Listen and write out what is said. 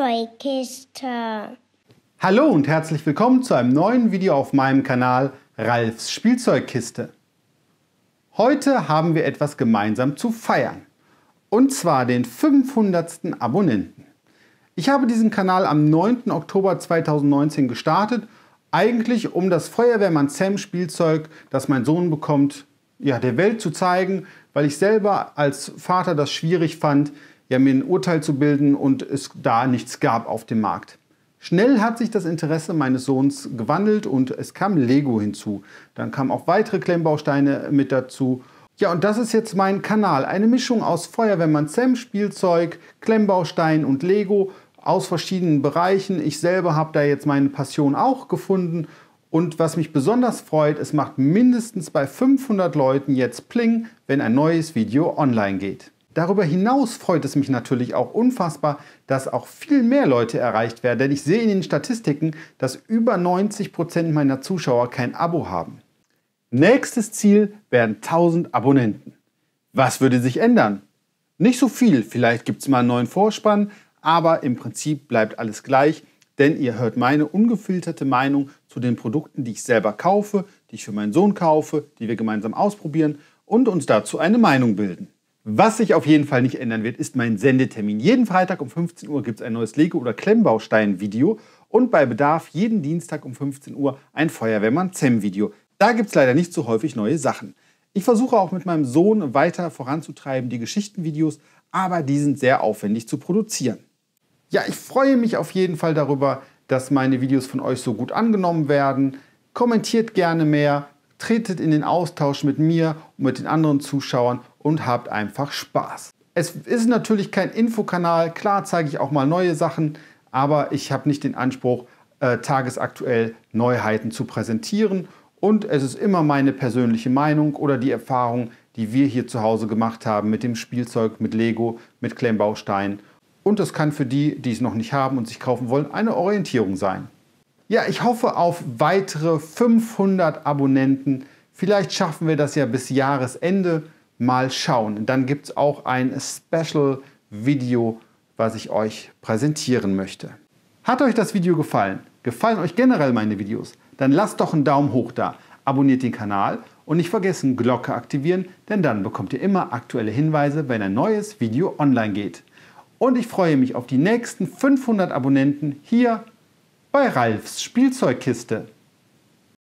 Spielzeugkiste. Hallo und herzlich willkommen zu einem neuen Video auf meinem Kanal Ralfs Spielzeugkiste. Heute haben wir etwas gemeinsam zu feiern. Und zwar den 500. Abonnenten. Ich habe diesen Kanal am 9. Oktober 2019 gestartet, eigentlich um das Feuerwehrmann Sam Spielzeug, das mein Sohn bekommt, ja, der Welt zu zeigen, weil ich selber als Vater das schwierig fand, ja, mir ein Urteil zu bilden und es da nichts gab auf dem Markt. Schnell hat sich das Interesse meines Sohns gewandelt und es kam Lego hinzu. Dann kamen auch weitere Klemmbausteine mit dazu. Ja, und das ist jetzt mein Kanal. Eine Mischung aus Feuerwehrmann Sam Spielzeug, Klemmbaustein und Lego aus verschiedenen Bereichen. Ich selber habe da jetzt meine Passion auch gefunden. Und was mich besonders freut, es macht mindestens bei 500 Leuten jetzt Pling, wenn ein neues Video online geht. Darüber hinaus freut es mich natürlich auch unfassbar, dass auch viel mehr Leute erreicht werden, denn ich sehe in den Statistiken, dass über 90% Prozent meiner Zuschauer kein Abo haben. Nächstes Ziel wären 1000 Abonnenten. Was würde sich ändern? Nicht so viel, vielleicht gibt es mal einen neuen Vorspann, aber im Prinzip bleibt alles gleich, denn ihr hört meine ungefilterte Meinung zu den Produkten, die ich selber kaufe, die ich für meinen Sohn kaufe, die wir gemeinsam ausprobieren und uns dazu eine Meinung bilden. Was sich auf jeden Fall nicht ändern wird, ist mein Sendetermin. Jeden Freitag um 15 Uhr gibt es ein neues Lego- oder Klemmbaustein-Video und bei Bedarf jeden Dienstag um 15 Uhr ein Feuerwehrmann-ZEM-Video. Da gibt es leider nicht so häufig neue Sachen. Ich versuche auch mit meinem Sohn weiter voranzutreiben, die Geschichtenvideos, aber die sind sehr aufwendig zu produzieren. Ja, ich freue mich auf jeden Fall darüber, dass meine Videos von euch so gut angenommen werden. Kommentiert gerne mehr, tretet in den Austausch mit mir und mit den anderen Zuschauern und habt einfach Spaß. Es ist natürlich kein Infokanal, klar zeige ich auch mal neue Sachen, aber ich habe nicht den Anspruch, äh, tagesaktuell Neuheiten zu präsentieren und es ist immer meine persönliche Meinung oder die Erfahrung, die wir hier zu Hause gemacht haben mit dem Spielzeug, mit Lego, mit Klemmbausteinen. Und das kann für die, die es noch nicht haben und sich kaufen wollen, eine Orientierung sein. Ja, ich hoffe auf weitere 500 Abonnenten. Vielleicht schaffen wir das ja bis Jahresende. Mal schauen. Dann gibt es auch ein Special-Video, was ich euch präsentieren möchte. Hat euch das Video gefallen? Gefallen euch generell meine Videos? Dann lasst doch einen Daumen hoch da, abonniert den Kanal und nicht vergessen, Glocke aktivieren, denn dann bekommt ihr immer aktuelle Hinweise, wenn ein neues Video online geht. Und ich freue mich auf die nächsten 500 Abonnenten hier bei Ralfs Spielzeugkiste.